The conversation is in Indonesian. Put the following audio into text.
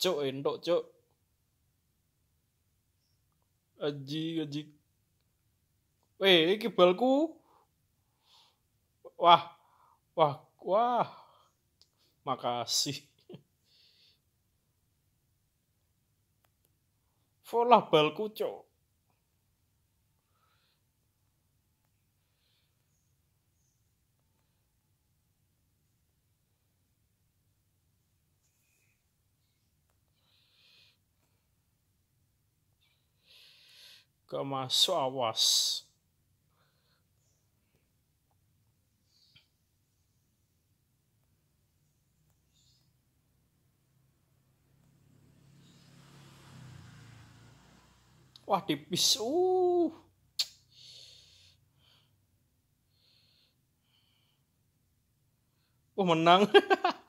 Cuk, endok eh, cuk. Aji, aji. Weh, ini kibalku Wah. Wah, wah. Makasih. Folah balku, cok. kama suawas. awas. Wah tipis. Uh. Oh menang.